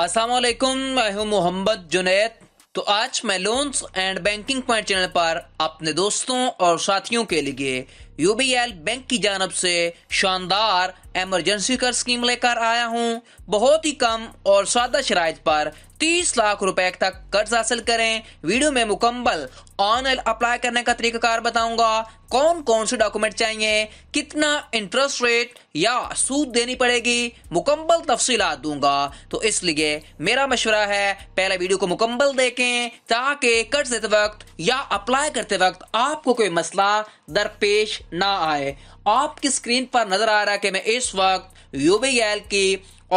असलम मैं हूं मोहम्मद जुनैद तो आज मैं loans and banking point channel पर अपने दोस्तों और साथियों के लिए यू बैंक की जानब से शानदार एमरजेंसी कर स्कीम लेकर आया हूं बहुत ही कम और सादा शराइ पर तीस लाख रुपए तक कर्ज हासिल करें वीडियो में मुकम्मल ऑनलाइन अप्लाई करने का तरीकाकार बताऊंगा कौन कौन से डॉक्यूमेंट चाहिए कितना इंटरेस्ट रेट या सूद देनी पड़ेगी मुकम्मल तफसीला दूंगा तो इसलिए मेरा मशवरा है पहले वीडियो को मुकम्मल देखें ताकि कर्ज देते वक्त या अप्लाई करते वक्त आपको कोई मसला दरपेश ना आए आपकी स्क्रीन पर नजर आ रहा है कि मैं इस वक्त यूबीएल की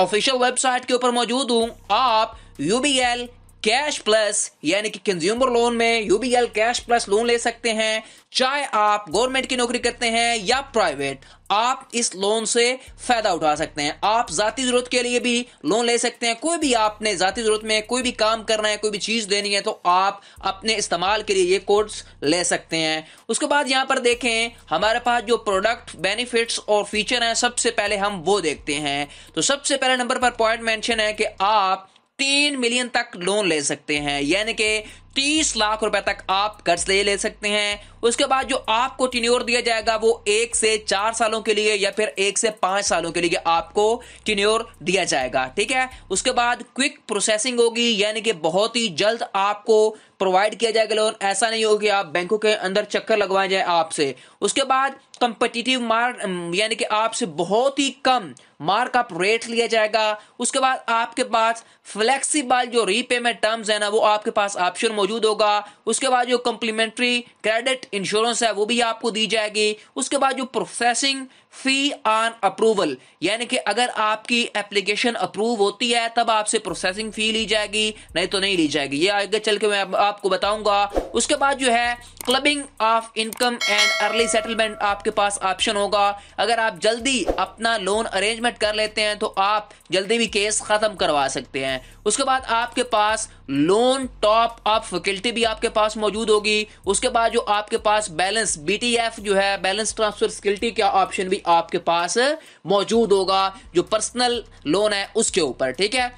ऑफिशियल वेबसाइट के ऊपर मौजूद हूँ आप यूबीएल कैश प्लस यानी कि कंज्यूमर लोन में यूबीएल कैश प्लस लोन ले सकते हैं चाहे आप गवर्नमेंट की नौकरी करते हैं या प्राइवेट आप इस लोन से फायदा उठा सकते हैं आप जाति जरूरत के लिए भी लोन ले सकते हैं कोई भी आपने जाति जरूरत में कोई भी काम करना है कोई भी चीज देनी है तो आप अपने इस्तेमाल के लिए ये कोर्स ले सकते हैं उसके बाद यहां पर देखें हमारे पास जो प्रोडक्ट बेनिफिट्स और फीचर हैं सबसे पहले हम वो देखते हैं तो सबसे पहले नंबर पर पॉइंट मैंशन है कि आप तीन मिलियन तक लोन ले सकते हैं यानी कि तीस लाख रुपए तक आप कर्ज ले ले सकते हैं उसके बाद जो आपको टिन्योर दिया जाएगा वो एक से चार सालों के लिए या फिर एक से पांच सालों के लिए आपको टिन्योर दिया जाएगा ठीक है उसके बाद क्विक प्रोसेसिंग होगी यानी कि बहुत ही जल्द आपको प्रोवाइड किया जाएगा लोन ऐसा नहीं होगा कि आप बैंकों के अंदर चक्कर लगवाए जाए आपसे उसके बाद कंपटिटिव मार्क यानी कि आपसे बहुत ही कम मार्क आप रेट लिया जाएगा उसके बाद आपके पास फ्लेक्सिबल जो रीपेमेंट टर्म्स है ना वो आपके पास ऑप्शन मौजूद होगा उसके बाद जो कम्प्लीमेंट्री क्रेडिट इंश्योरेंस है वो भी आपको दी जाएगी उसके बाद जो प्रोसेसिंग फी ऑन अप्रूवल यानी कि अगर आपकी एप्लीकेशन अप्रूव होती है तब आपसे प्रोसेसिंग फी ली जाएगी नहीं तो नहीं ली जाएगी ये आगे चल के मैं आपको बताऊंगा उसके बाद जो है clubbing of income and early settlement आपके पास ऑप्शन होगा अगर आप जल्दी अपना लोन अरेंजमेंट कर लेते हैं तो आप जल्दी भी केस खत्म करवा सकते हैं उसके बाद आपके पास लोन टॉप अप फैकल्टी भी आपके पास मौजूद होगी उसके बाद जो आपके पास बैलेंस बीटीएफ जो है बैलेंस ट्रांसफर फैकल्टी का ऑप्शन भी आपके पास मौजूद होगा जो पर्सनल लोन है उसके ऊपर ठीक है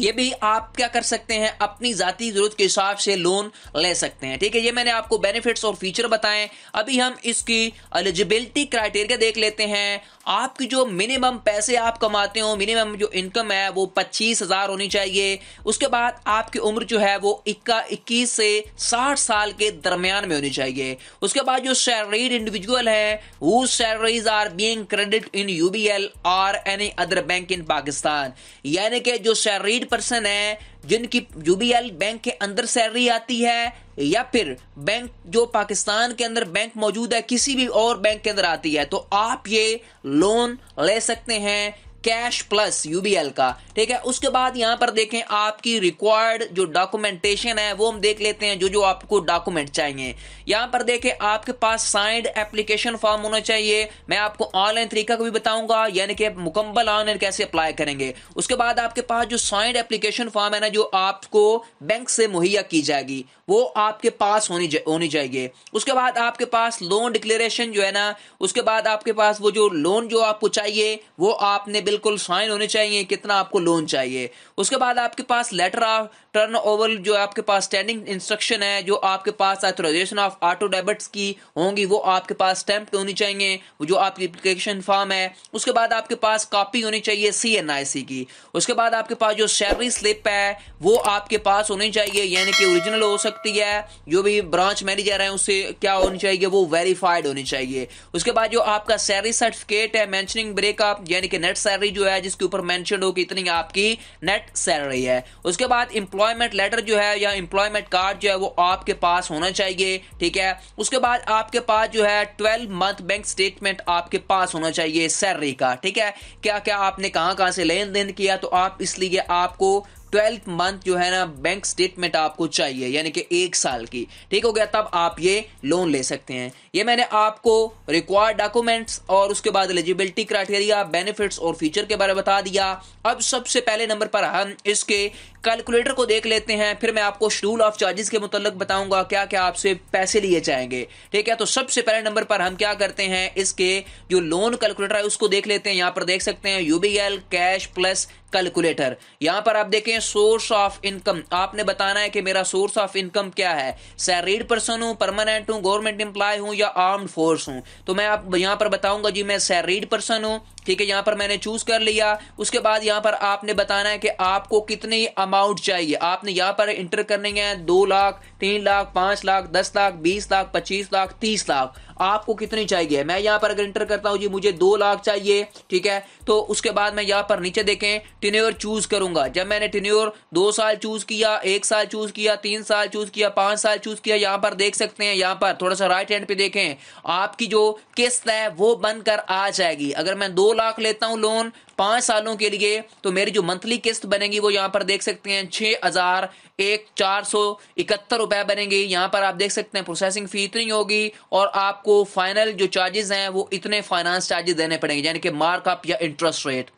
ये भी आप क्या कर सकते हैं अपनी जाति ज़रूरत के हिसाब से लोन ले सकते हैं ठीक है ये मैंने आपको बेनिफिट्स और फीचर बताए अभी हम इसकी एलिजिबिलिटी क्राइटेरिया देख लेते हैं आपकी जो मिनिमम पैसे आप कमाते हो मिनिमम जो इनकम है वो पच्चीस हज़ार होनी चाहिए उसके बाद आपकी उम्र जो है वो इक्का इक्कीस से साठ साल के दरमियान में होनी चाहिए उसके बाद जो सैलरीड इंडिविजुअल है वो salaries are being credited in U B L or any other bank in Pakistan यानी कि जो सैलरीड एम्प्लॉयड पर्सन है जिनकी यूबीएल बैंक के अंदर सैलरी आती है या फिर बैंक जो पाकिस्तान के अंदर बैंक मौजूद है किसी भी और बैंक के अंदर आती है तो आप ये लोन ले सकते हैं कैश प्लस यूबीएल का ठीक है उसके बाद यहाँ पर देखें आपकी रिक्वायर्ड जो डॉक्यूमेंटेशन है वो हम देख लेते हैं जो जो आपको डॉक्यूमेंट चाहिए यहाँ पर देखें आपके पास साइंड एप्लीकेशन फॉर्म होना चाहिए मैं आपको ऑनलाइन तरीका को भी बताऊंगा यानी कि मुकम्मल ऑनलाइन कैसे अप्लाई करेंगे उसके बाद आपके पास जो साइंड एप्लीकेशन फॉर्म है ना जो आपको बैंक से मुहैया की जाएगी वो आपके पास होनी जा, होनी चाहिए उसके बाद आपके पास लोन डिक्लेरेशन जो है ना उसके बाद आपके पास वो जो लोन जो आपको चाहिए वो आपने बिल्कुल साइन होने चाहिए कितना आपको लोन चाहिए उसके बाद आपके पास लेटर ऑफ टर्न ओवर जो आपके पास स्टैंडिंग इंस्ट्रक्शन है जो आपके पास ऑथोराइजेशन ऑफ ऑटो डेबिट्स की होंगी वो आपके पास स्टैंप होनी चाहिए जो आपकी एप्लीकेशन फॉर्म है उसके बाद आपके पास कॉपी होनी चाहिए सी एन आई सी की उसके बाद आपके पास जो सैलरी स्लिप है वो आपके पास होनी चाहिए यानी कि ओरिजिनल हो सकती है जो भी ब्रांच मैनेजर है उससे क्या होनी चाहिए वो वेरीफाइड होनी चाहिए उसके बाद जो आपका सैलरी सर्टिफिकेट है मैंशनिंग ब्रेकअप यानी कि नेट सैलरी सैलरी जो है जिसके ऊपर मैंशन हो कि इतनी आपकी नेट सैलरी है उसके बाद इंप्लॉयमेंट लेटर जो है या इंप्लॉयमेंट कार्ड जो है वो आपके पास होना चाहिए ठीक है उसके बाद आपके पास जो है ट्वेल्व मंथ बैंक स्टेटमेंट आपके पास होना चाहिए सैलरी का ठीक है क्या क्या आपने कहा से लेन देन किया तो आप इसलिए आपको ट्वेल्थ मंथ जो है ना बैंक स्टेटमेंट आपको चाहिए यानी कि एक साल की ठीक हो गया तब आप ये लोन ले सकते हैं ये मैंने आपको रिक्वायर्ड डॉक्यूमेंट्स और उसके बाद एलिजिबिलिटी क्राइटेरिया बेनिफिट्स और फीचर के बारे में बता दिया अब सबसे पहले नंबर पर हम इसके कैलकुलेटर को देख लेते हैं फिर मैं आपको शेड्यूल ऑफ चार्जेस के मुतालिक बताऊंगा क्या क्या आपसे पैसे लिए जाएंगे ठीक है तो सबसे पहले नंबर पर हम क्या करते हैं इसके जो लोन कैलकुलेटर है उसको देख लेते हैं यहाँ पर देख सकते हैं यूबीएल कैश प्लस कैलकुलेटर यहां पर आप देखें सोर्स ऑफ इनकम आपने बताना है कि मेरा सोर्स ऑफ इनकम क्या है सैलरीड पर्सन हूं परमानेंट हूं गवर्नमेंट एम्प्लॉय हूं या आर्म्ड फोर्स हूं तो मैं आप यहां पर बताऊंगा जी मैं सैलरीड पर्सन हूं ठीक है यहां पर मैंने चूज कर लिया उसके बाद यहां पर आपने बताना है कि आपको कितनी अमाउंट चाहिए आपने यहां पर इंटर करने हैं दो लाख तीन लाख पांच लाख दस लाख बीस लाख पच्चीस लाख तीस लाख आपको कितनी चाहिए मैं यहां पर अगर इंटर करता हूँ जी मुझे दो लाख चाहिए ठीक है तो उसके बाद मैं यहाँ पर नीचे देखें टिन्योर चूज करूंगा जब मैंने टिन्योर दो साल चूज किया एक साल चूज किया तीन साल चूज किया पांच साल चूज किया यहाँ पर देख सकते हैं यहां पर थोड़ा सा राइट हैंड पे देखें आपकी जो किस्त है वो बनकर आ जाएगी अगर मैं दो लाख लेता हूं लोन पांच सालों के लिए तो मेरी जो मंथली किस्त बनेगी वो यहां पर देख सकते हैं छह हजार एक चार सौ इकहत्तर रुपए बनेंगे यहां पर आप देख सकते हैं प्रोसेसिंग फी इतनी होगी और आपको फाइनल जो चार्जेस हैं वो इतने फाइनेंस चार्जेस देने पड़ेंगे यानी कि मार्कअप या इंटरेस्ट रेट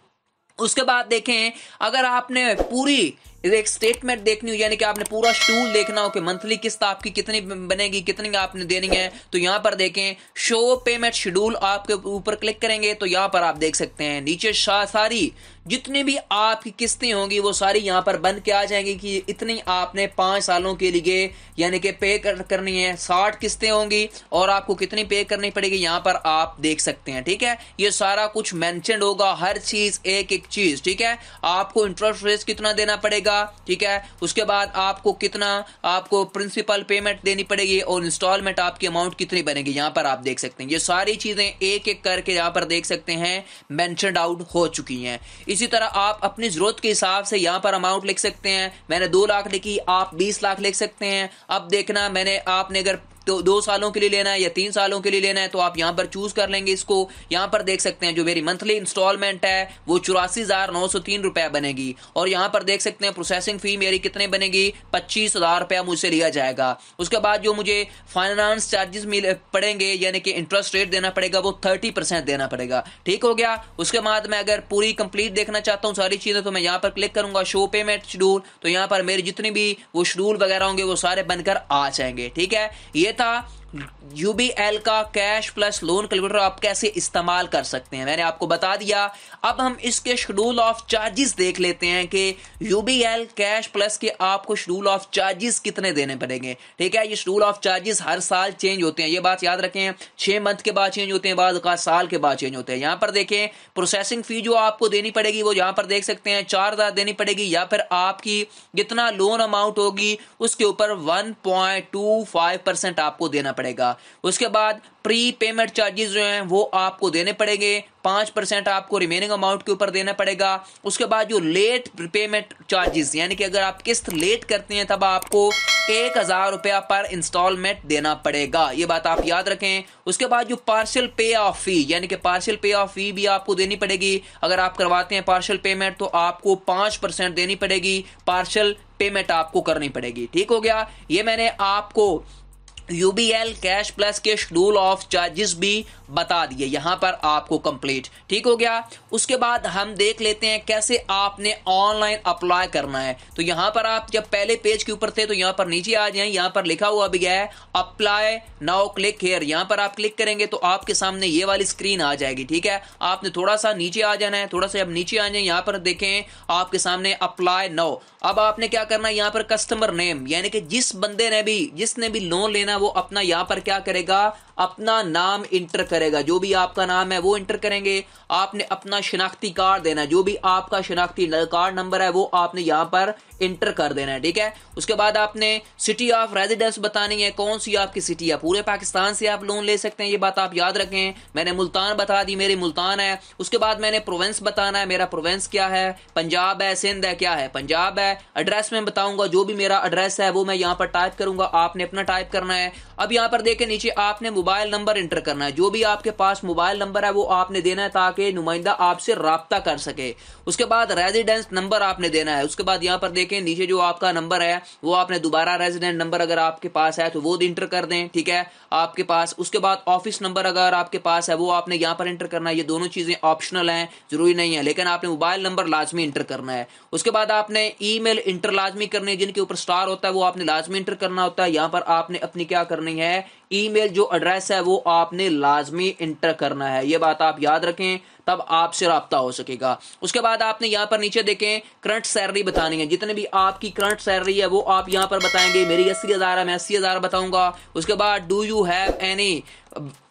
उसके बाद देखें अगर आपने पूरी एक स्टेटमेंट देखनी हो यानी कि आपने पूरा स्टूल देखना हो कि मंथली किस्त आपकी कितनी बनेगी कितनी आपने देनी है तो यहां पर देखें शो पेमेंट शेड्यूल आपके ऊपर क्लिक करेंगे तो यहां पर आप देख सकते हैं नीचे सारी जितनी भी आपकी किस्तें होंगी वो सारी यहां पर बन के आ जाएंगी कि इतनी आपने पांच सालों के लिए यानी कि पे कर, करनी है साठ किस्तें होंगी और आपको कितनी पे करनी पड़ेगी यहां पर आप देख सकते हैं ठीक है ये सारा कुछ मैंशन होगा हर चीज़ एक एक चीज़ ठीक है आपको इंटरेस्ट रेट कितना देना पड़ेगा पड़ेगा ठीक है उसके बाद आपको कितना आपको प्रिंसिपल पेमेंट देनी पड़ेगी और इंस्टॉलमेंट आपकी अमाउंट कितनी बनेगी यहाँ पर आप देख सकते हैं ये सारी चीज़ें एक एक करके यहाँ पर देख सकते हैं मैंशन आउट हो चुकी हैं इसी तरह आप अपनी ज़रूरत के हिसाब से यहाँ पर अमाउंट लिख सकते हैं मैंने दो लाख लिखी आप बीस लाख लिख सकते हैं अब देखना मैंने आपने अगर तो दो सालों के लिए लेना है या तीन सालों के लिए लेना है तो आप यहाँ पर चूज कर लेंगे इसको यहाँ पर देख सकते हैं जो मेरी मंथली इंस्टॉलमेंट है वो चौरासी हजार नौ सौ तीन रुपया बनेगी और यहाँ पर देख सकते हैं प्रोसेसिंग फी मेरी कितने बनेगी पच्चीस हजार रुपया मुझसे लिया जाएगा उसके बाद जो मुझे फाइनेंस चार्जेस मिले पड़ेंगे यानी कि इंटरेस्ट रेट देना पड़ेगा वो थर्टी परसेंट देना पड़ेगा ठीक हो गया उसके बाद मैं अगर पूरी कंप्लीट देखना चाहता हूँ सारी चीज़ें तो मैं यहाँ पर क्लिक करूंगा शो पेमेंट शेड्यूल तो यहाँ पर मेरे जितने भी वो शेड्यूल वगैरह होंगे वो सारे बनकर आ जाएंगे ठीक है ये 他。यूबीएल का कैश प्लस लोन कैलकुलेटर आप कैसे इस्तेमाल कर सकते हैं मैंने आपको बता दिया अब हम इसके शेड्यूल ऑफ चार्जेस देख लेते हैं कि यूबीएल कैश प्लस के आपको शेड्यूल ऑफ चार्जेस कितने देने पड़ेंगे ठीक है ये शेड्यूल ऑफ चार्जेस हर साल चेंज होते हैं ये बात याद रखें छह मंथ के बाद चेंज होते हैं बाद का साल के बाद चेंज होते हैं यहाँ पर देखें प्रोसेसिंग फ़ी जो आपको देनी पड़ेगी वो यहाँ पर देख सकते हैं चार हज़ार देनी पड़ेगी या फिर आपकी जितना लोन अमाउंट होगी उसके ऊपर one point two five percent आपको देना पड़ेगा पड़ेगा उसके बाद प्री पेमेंट चार्जेस जो हैं वो आपको देने पड़ेंगे पांच परसेंट आपको रिमेनिंग अमाउंट के ऊपर देना पड़ेगा उसके बाद जो लेट पेमेंट चार्जेस यानी कि अगर आप किस्त लेट करते हैं तब आपको एक हज़ार रुपया पर इंस्टॉलमेंट देना पड़ेगा ये बात आप याद रखें उसके बाद जो पार्शियल पे ऑफ फी यानी कि पार्शियल पे ऑफ फी भी आपको देनी पड़ेगी अगर आप करवाते हैं पार्शियल पेमेंट तो आपको पांच परसेंट देनी पड़ेगी पार्शियल पेमेंट आपको करनी पड़ेगी ठीक हो गया ये मैंने आपको यूबीएल कैश प्लस के शेड्यूल ऑफ चार्जेस भी बता दिए यहां पर आपको कंप्लीट ठीक हो गया उसके बाद हम देख लेते हैं कैसे आपने ऑनलाइन अप्लाई करना है तो यहां पर आप जब पहले पेज के ऊपर थे तो यहां पर नीचे आ जाए यहां पर लिखा हुआ भी गया है अप्लाई नाउ क्लिक हेयर यहां पर आप क्लिक करेंगे तो आपके सामने ये वाली स्क्रीन आ जाएगी ठीक है आपने थोड़ा सा नीचे आ जाना है थोड़ा सा अब नीचे आ जाए यहां पर देखें आपके सामने अप्लाई नाउ अब आपने क्या करना है यहाँ पर कस्टमर नेम यानी कि जिस बंदे ने भी जिसने भी लोन लेना वो अपना यहाँ पर क्या करेगा अपना नाम इंटर करेगा जो भी आपका नाम है वो इंटर करेंगे आपने अपना शिनाख्ती कार्ड देना है जो भी आपका शिनाख्ती कार्ड नंबर है वो आपने यहाँ पर इंटर कर देना है ठीक है उसके बाद आपने सिटी ऑफ रेजिडेंस बतानी है कौन सी आपकी सिटी है पूरे पाकिस्तान से आप लोन ले सकते हैं ये बात आप याद रखें मैंने मुल्तान बता दी मेरी मुल्तान है उसके बाद मैंने प्रोवेंस बताना है मेरा प्रोवेंस क्या है पंजाब है सिंध है क्या है पंजाब है एड्रेस में बताऊंगा जो भी मेरा एड्रेस है वो मैं यहाँ पर टाइप करूंगा आपने अपना टाइप करना है अब यहाँ पर देखे नीचे आपने मोबाइल नंबर इंटर करना है जो भी आपके पास मोबाइल नंबर है वो आपने देना है ताकि नुमाइंदा आपसे रबता कर सके उसके बाद रेजिडेंस नंबर आपने देना है उसके बाद यहाँ पर देखें नीचे जो आपका नंबर है वो आपने दोबारा रेजिडेंट नंबर अगर आपके पास है तो वो इंटर कर दें ठीक है आपके पास उसके बाद ऑफिस नंबर अगर आपके पास है वो आपने यहाँ पर इंटर करना है ये दोनों चीज़ें ऑप्शनल हैं ज़रूरी नहीं है लेकिन आपने मोबाइल नंबर लाजमी इंटर करना है उसके बाद आपने ई मेल इंटर लाजमी करनी है जिनके ऊपर स्टार होता है वो आपने लाजमी इंटर करना होता है यहाँ पर आपने अपनी क्या करनी है ईमेल जो एड्रेस है वो आपने लाजमी इंटर करना है ये बात आप याद रखें तब आपसे रबता हो सकेगा उसके बाद आपने यहाँ पर नीचे देखें करंट सैलरी बतानी है जितने भी आपकी करंट सैलरी है वो आप यहाँ पर बताएंगे मेरी अस्सी हज़ार है मैं अस्सी हज़ार बताऊँगा उसके बाद do you have any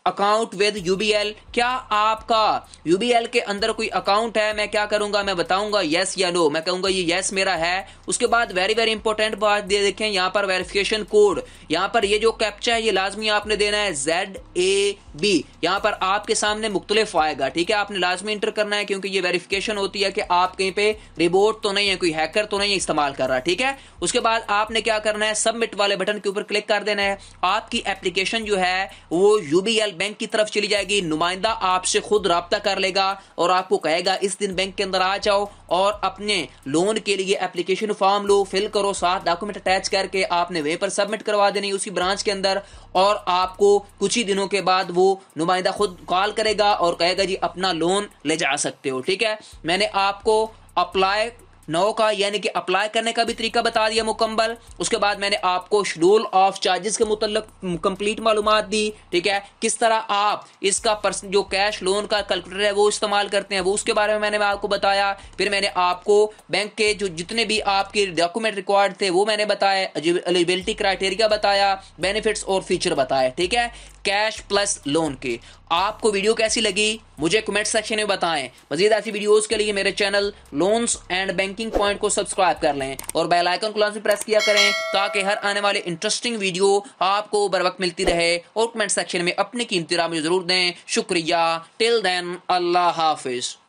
account with UBL क्या आपका यूबीएल के अंदर कोई अकाउंट है मैं क्या करूंगा मैं बताऊंगा येस या नो मैं कहूंगा ये येस मेरा है उसके बाद वेरी वेरी इंपॉर्टेंट बात दे देखें यहाँ पर वेरिफिकेशन कोड यहाँ पर ये जो कैप्चा है ये लाजमी आपने देना है जेड ए बी यहाँ पर आपके सामने मुख्तलिफ आएगा ठीक है आपने लाजमी इंटर करना है क्योंकि ये वेरिफिकेशन होती है कि आप कहीं पे रिबोट तो नहीं है कोई हैकर तो नहीं है इस्तेमाल कर रहा ठीक है उसके बाद आपने क्या करना है सबमिट वाले बटन के ऊपर क्लिक कर देना है आपकी एप्लीकेशन जो है वो यूबीएल बैंक की तरफ चली जाएगी नुमाइंदा आपसे खुद रबता कर लेगा और आपको कहेगा इस दिन बैंक के अंदर आ जाओ और अपने लोन के लिए एप्लीकेशन फॉर्म लो फिल करो साथ डॉक्यूमेंट अटैच करके आपने वहीं पर सबमिट करवा देनी उसी ब्रांच के अंदर और आपको कुछ ही दिनों के बाद वो नुमाइंदा खुद कॉल करेगा और कहेगा जी अपना लोन लोन ले जा सकते हो ठीक है मैंने आपको अप्लाई नौ का यानी कि अप्लाई करने का भी तरीका बता दिया मुकम्मल उसके बाद मैंने आपको शेड्यूल ऑफ चार्जेस के मुतलक कंप्लीट मालूम दी ठीक है किस तरह आप इसका पर्सन जो कैश लोन का कैलकुलेटर है वो इस्तेमाल करते हैं वो उसके बारे में मैंने आपको बताया फिर मैंने आपको बैंक के जो जितने भी आपके डॉक्यूमेंट रिक्वायर्ड थे वो मैंने बताया एलिजिबिलिटी क्राइटेरिया बताया बेनिफिट्स और फीचर बताया ठीक है कैश प्लस लोन के आपको वीडियो कैसी लगी मुझे कमेंट सेक्शन में बताएं मजीद ऐसी वीडियोस के लिए मेरे channel loans and banking point को सब्सक्राइब कर लें और बेल आइकन को लाजमी प्रेस किया करें ताकि हर आने वाले इंटरेस्टिंग वीडियो आपको बर वक्त मिलती रहे और कमेंट सेक्शन में अपनी कीमती राय जरूर दें शुक्रिया टिल देन अल्लाह हाफिज़